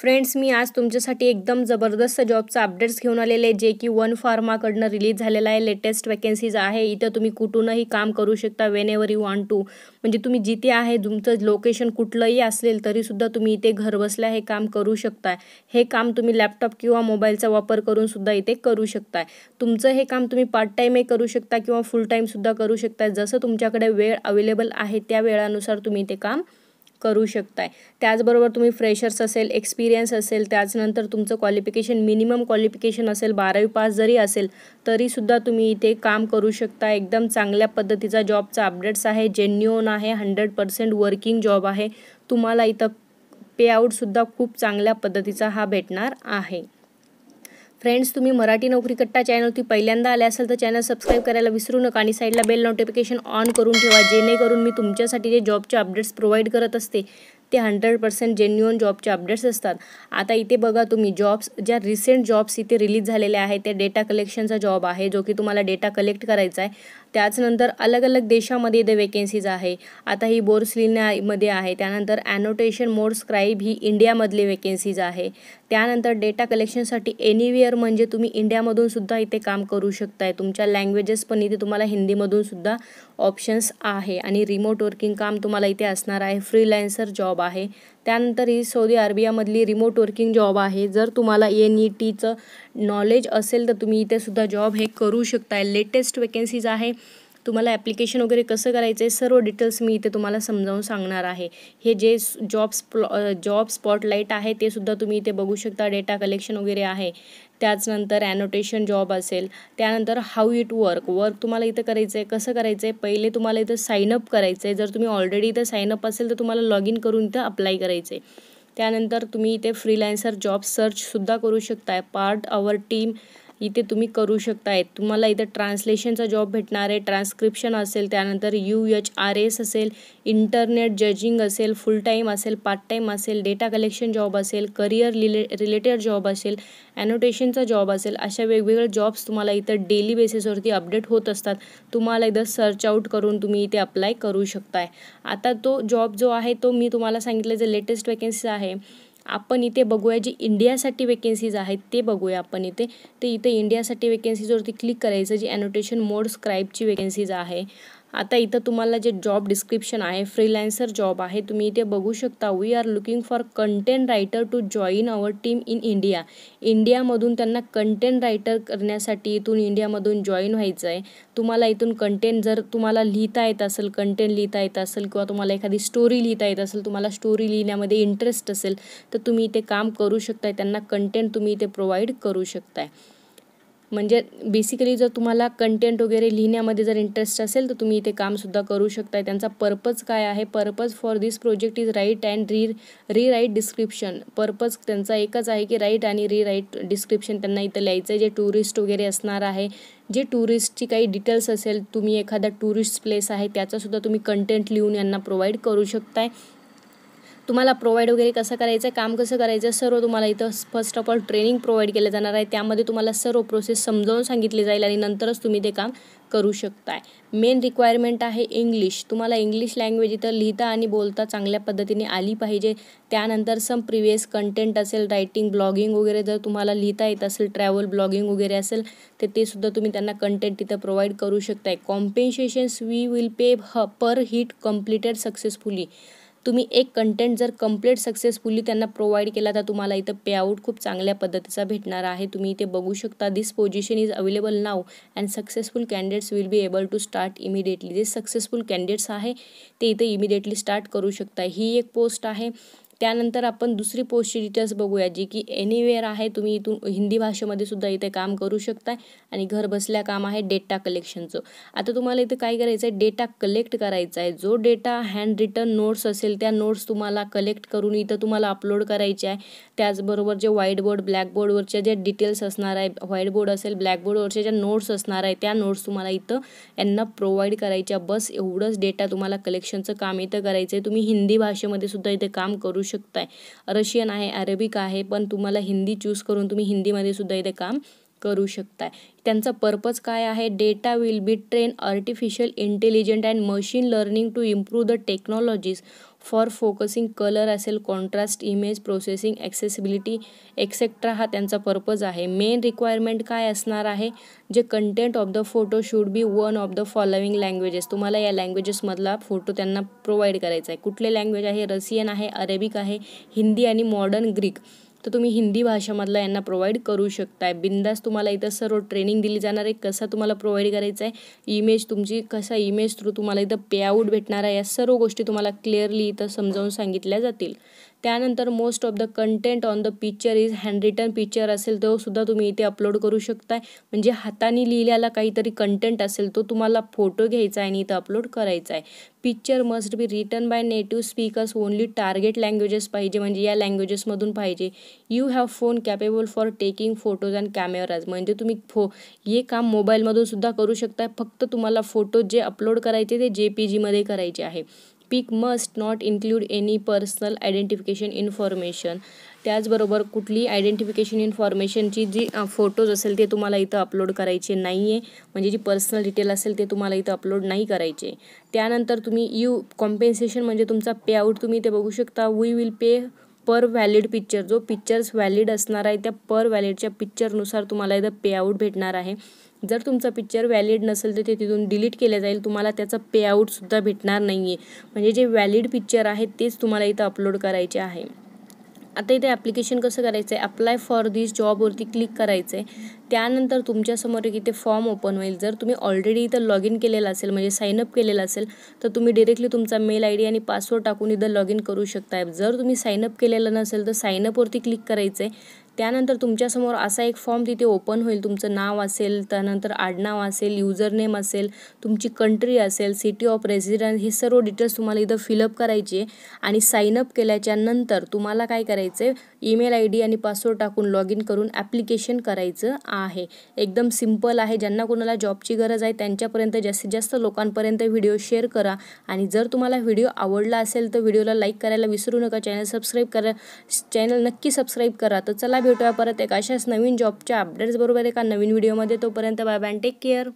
friends मी आज तुमच्यासाठी एकदम जबरदस्त जॉबचा अपडेट्स घेऊन आलेले आहे जे की वन फार्माकडनं रिलीज झालेला आहे लेटेस्ट वॅकन्सीज आहे इथं तुम्ही कुठूनही काम करू शकता whenever you want to म्हणजे तुम्ही जिथे आहे तुमचं लोकेशन कुठलंही असेल तरीसुद्धा तुम्ही इथे घरबसल्या हे काम करू शकता हे काम तुम्ही लॅपटॉप किंवा मोबाईलचा वापर करूनसुद्धा इथे करू शकताय तुमचं हे काम तुम्ही पार्ट टाईमही करू शकता किंवा फुल टाईमसुद्धा करू शकता जसं तुमच्याकडे वेळ अवेलेबल आहे त्या वेळानुसार तुम्ही ते काम करू शकताय त्याचबरोबर तुम्ही फ्रेशर्स असेल एक्सपिरियन्स असेल त्याचनंतर तुमचं क्वालिफिकेशन मिनिमम क्वालिफिकेशन असेल बारावी पास जरी असेल तरीसुद्धा तुम्ही इथे काम करू शकता एकदम चांगल्या पद्धतीचा जॉबचा अपडेट्स आहे जेन्युअन आहे हंड्रेड पर्सेंट वर्किंग जॉब आहे तुम्हाला इथं पेआउटसुद्धा खूप चांगल्या पद्धतीचा हा भेटणार आहे फ्रेंड्स तुम्ही मराठी नोकरी कट्टा ती पहिल्यांदा आले असाल तर चॅनल सबस्क्राईब करायला विसरू नका आणि साईडला बेल नोटिफिकेशन ऑन करून ठेवा जेणेकरून मी तुमच्यासाठी जे जॉबचे अपडेट्स प्रोव्हाइड करत असते ते हंड्रेड पर्सेंट जेन्युअन जॉबचे अपडेट्स असतात आता इथे बघा तुम्ही जॉब्स ज्या रिसेंट जॉब्स इथे रिलीज झालेल्या आहेत त्या डेटा कलेक्शनचा जॉब आहे जो की तुम्हाला डेटा कलेक्ट करायचा आहे त्याचनंतर अलग अलग देशामध्ये इथे वेकेन्सीज आहे आता ही बोर्सलिनमध्ये आहे त्यानंतर ॲनोटेशन मोड स्क्राईब ही इंडियामधली वेकेन्सीज आहे त्यानंतर डेटा कलेक्शनसाठी एनिवेअर म्हणजे तुम्ही इंडियामधूनसुद्धा सुद्धा इथे काम करू शकताय तुमच्या लँग्वेजेस पण इथे तुम्हाला हिंदीमधूनसुद्धा सुद्धा ऑप्शन्स आहे आणि रिमोट वर्किंग काम तुम्हाला इथे असणार आहे फ्रीलायन्सर जॉब आहे त्यानंतर ही सौदी अरेबियामधली रिमोट वर्किंग जॉब आहे जर तुम्हाला एन ई टीचं नॉलेज असेल तर तुम्ही इथेसुद्धा जॉब हे करू शकता लेटेस्ट वेकेन्सीज आहे तुम्हाला ॲप्लिकेशन वगैरे कसं करायचं आहे सर्व डिटेल्स मी इथे तुम्हाला समजावून सांगणार आहे हे जे जॉब स्पॉ जॉब स्पॉटलाईट आहे ते सुद्धा तुम्ही इथे बघू शकता डेटा कलेक्शन वगैरे आहे त्याचनंतर ॲनोटेशन जॉब असेल त्यानंतर हाऊ इट वर्क वर्क तुम्हाला इथं करायचं आहे कसं करायचं आहे पहिले तुम्हाला इथं साईनअप करायचं आहे जर तुम्ही ऑलरेडी इथं साईनअप असेल तर तुम्हाला लॉग इन करून इथं अप्लाय करायचं आहे त्यानंतर तुम्ही इथे फ्रीलान्सर जॉब सर्चसुद्धा करू शकताय पार्ट आवर टीम इथे तुम्ही करू शकताय तुम्हाला इथं ट्रान्सलेशनचा जॉब भेटणार आहे ट्रान्सक्रिप्शन असेल त्यानंतर यू एच आर एस असेल इंटरनेट जजिंग असेल फुल टाईम असेल पार्ट टाईम असेल डेटा कलेक्शन जॉब असेल करिअर रिले रिलेटेड जॉब असेल ॲनोटेशनचा जॉब असेल अशा वेगवेगळ्या जॉब्स तुम्हाला इथं डेली बेसिसवरती अपडेट होत असतात तुम्हाला इथं सर्च आउट करून तुम्ही इथे अप्लाय करू शकताय आता तो जॉब जो आहे तो मी तुम्हाला सांगितलं जे लेटेस्ट वेकेन्सी आहे आपण इथे बघूया जी इंडियासाठी वेकेन्सीज आहेत ते बघूया आपण इथे ते इथे इंडियासाठी वेकेन्सीजवरती क्लिक करायचं जी ॲनोटेशन मोड स्क्राईबची वेकेन्सीज आहे आता इथं तुम्हाला जे जॉब डिस्क्रिप्शन आहे फ्रीलान्सर जॉब आहे तुम्ही इथे बघू शकता we are looking for content writer to join our team in India इंडियामधून त्यांना कंटेंट रायटर करण्यासाठी इथून इंडियामधून जॉईन व्हायचं आहे तुम्हाला इथून कंटेंट जर तुम्हाला लिहिता येत असेल कंटेंट लिहिता येत असेल किंवा तुम्हाला एखादी स्टोरी लिहिता येत असेल तुम्हाला स्टोरी लिहिण्यामध्ये इंटरेस्ट असेल तर तुम्ही इथे काम करू शकताय त्यांना कंटेंट तुम्ही इथे प्रोव्हाइड करू शकताय म्हणजे बेसिकली जर तुम्हाला कंटेंट वगैरे लिहिण्यामध्ये जर इंटरेस्ट असेल तर तुम्ही इथे कामसुद्धा करू शकताय त्यांचा पर्पज काय आहे purpose for this project is write and re री राईट डिस्क्रिप्शन पर्पज त्यांचा एकच आहे की राईट आणि री राईट डिस्क्रिप्शन त्यांना इथं लिहायचं आहे जे टुरिस्ट वगैरे असणार आहे जे टुरिस्टची काही डिटेल्स असेल तुम्ही एखादा टुरिस्ट प्लेस आहे त्याचासुद्धा तुम्ही कंटेंट लिहून यांना प्रोव्हाइड करू शकताय तुम्हाला प्रोव्हाइड वगैरे कसं करायचं काम कसं करायचं सर्व तुम्हाला इथं first of all training provide केलं जाणार आहे त्यामध्ये तुम्हाला सर्व प्रोसेस समजावून सांगितली जाईल आणि नंतरच तुम्ही ते काम करू शकताय मेन रिक्वायरमेंट आहे इंग्लिश तुम्हाला इंग्लिश लँग्वेज इथं लिहिता आणि बोलता चांगल्या पद्धतीने आली पाहिजे त्यानंतर सम प्रिवियस कंटेंट असेल रायटिंग ब्लॉगिंग वगैरे जर तुम्हाला लिहिता येत असेल ट्रॅव्हल ब्लॉगिंग वगैरे असेल तर ते सुद्धा तुम्ही त्यांना कंटेंट तिथं प्रोव्हाइड करू शकताय कॉम्पेन्सेशन्स वी विल पे ह पर हिट कम्प्लिटेड सक्सेसफुली तुम्ही एक कंटेंट जर कंप्लीट सक्सेसफुली त्यांना प्रोव्हाइड केला तर तुम्हाला इथं पेआउट खूप चांगल्या पद्धतीचा भेटणार आहे तुम्ही इथे बघू शकता this position is available now and successful candidates will be able to start immediately जे सक्सेसफुल कॅन्डिडेट्स आहे ते इथे इमिडिएटली स्टार्ट करू शकता ही एक पोस्ट आहे त्यानंतर आपण दुसरी पोस्टची डिटेल्स बघूया जी की एनिवेअर आहे तुम्ही इथून हिंदी भाषेमध्ये सुद्धा इथे काम करू शकताय आणि घर बसल्या काम आहे डेटा कलेक्शनचं आता तुम्हाला इथे काय करायचं आहे डेटा कलेक्ट करायचा आहे जो डेटा हँड रिटर्न नोट्स असेल त्या नोट्स तुम्हाला कलेक्ट करून इथं तुम्हाला अपलोड करायचे आहे त्याचबरोबर जे व्हाईट बोर्ड ब्लॅकबोर्डवरच्या ज्या डिटेल्स असणार आहे व्हाईट बोर्ड असेल ब्लॅकबोर्डवरच्या ज्या नोट्स असणार आहे त्या नोट्स तुम्हाला इथं यांना प्रोव्हाइड करायच्या बस एवढंच डेटा तुम्हाला कलेक्शनचं काम इथं करायचं आहे तुम्ही हिंदी भाषेमध्ये सुद्धा इथे काम करू शकताय रशियन आहे अरेबिक आहे पण तुम्हाला हिंदी चूज करून तुम्ही हिंदीमध्ये सुद्धा इथे काम करू शकताय त्यांचा पर्पज काय आहे data will be train artificial intelligent and machine learning to improve the technologies for focusing colour असेल contrast image processing accessibility etcetera हा त्यांचा पर्पज आहे मेन रिक्वायरमेंट काय असणार आहे जे content of the photo should be one of the following languages तुम्हाला या लँग्वेजेसमधला फोटो त्यांना प्रोव्हाइड करायचा आहे कुठले लँग्वेज आहे रशियन आहे अरेबिक आहे हिंदी आणि मॉडर्न ग्रीक तर तुम्ही हिंदी भाषामधला यांना प्रोव्हाइड करू शकताय बिंदास तुम्हाला इथं सर्व ट्रेनिंग दिली जाणार आहे कसा तुम्हाला प्रोव्हाइड करायचं आहे इमेज तुमची कसा इमेज थ्रू तुम्हाला इथं पेआउट भेटणार आहे या सर्व गोष्टी तुम्हाला क्लिअरली इथं समजावून सांगितल्या जातील त्यानंतर most of the content on the picture is hand written picture असेल तो सुद्धा तुम्ही इथे अपलोड करू शकताय म्हणजे हाताने लिहिलेला काहीतरी कंटेंट असेल तो तुम्हाला फोटो घ्यायचा आहे आणि इथं अपलोड करायचा आहे picture must be written by native speakers only target languages पाहिजे म्हणजे या लँग्वेजेसमधून पाहिजे you have phone capable for taking photos and cameras म्हणजे तुम्ही फो हे काम मोबाईलमधून सुद्धा करू शकता फक्त तुम्हाला फोटो जे अपलोड करायचे ते जे पी जीमध्ये करायचे आहे pic must not include any personal identification information त्याचबरोबर कुठली आयडेंटिफिकेशन इन्फॉर्मेशनची जी फोटोज असेल ते तुम्हाला इथं अपलोड करायचे नाही आहे म्हणजे जी पर्सनल डिटेल असेल ते तुम्हाला इथं अपलोड नाही करायचे त्यानंतर तुम्ही यू कॉम्पेन्सेशन म्हणजे तुमचा पे आऊट तुम्ही ते बघू शकता we will pay per valid picture जो पिक्चर्स व्हॅलिड असणार आहे त्या पर व्हॅलिडच्या पिक्चरनुसार तुम्हाला इथं पेआउट भेटणार आहे जर तुमचा पिक्चर व्हॅलिड नसेल तर ते तिथून डिलीट केले जाईल तुम्हाला त्याचा पेआउटसुद्धा भेटणार नाही आहे म्हणजे जे व्हॅलिड पिक्चर आहे तेच तुम्हाला इथं अपलोड करायचे आहे आता इथे ॲप्लिकेशन कसं करायचं आहे अप्लाय फॉर दिस जॉबवरती क्लिक करायचं आहे त्यानंतर तुमच्यासमोर एक इथे फॉर्म ओपन होईल जर तुम्ही ऑलरेडी इथं लॉग इन केलेला असेल म्हणजे अप केलेलं असेल तर तुम्ही डिरेक्टली तुमचा मेल आय डी आणि पासवर्ड टाकून इथं लॉग इन करू शकता जर तुम्ही अप केलेलं नसेल तर साईनअपवरती क्लिक करायचं आहे त्यानंतर तुमच्यासमोर असा एक फॉर्म तिथे ओपन होईल तुमचं नाव असेल त्यानंतर आडनाव असेल युजर नेम असेल तुमची कंट्री असेल सिटी ऑफ रेसिडन्स हे सर्व डिटेल्स तुम्हाला इथं फिलअप करायचे आणि साईनअप केल्याच्या नंतर तुम्हाला काय करायचं आहे ईमेल आय डी आणि पासवर्ड टाकून लॉग इन करून ॲप्लिकेशन करायचं आहे एकदम सिम्पल आहे ज्यांना कोणाला जॉबची गरज आहे त्यांच्यापर्यंत जास्तीत जास्त लोकांपर्यंत व्हिडिओ शेअर करा आणि जर तुम्हाला व्हिडिओ आवडला असेल तर व्हिडिओला लाईक करायला विसरू नका चॅनल सबस्क्राईब करा चॅनल नक्की सबस्क्राईब करा तर चला भेटूया परत एक अशाच नवीन जॉबच्या अपडेट्सबरोबर एका नवीन व्हिडिओमध्ये तोपर्यंत बाय बाय टेक केअर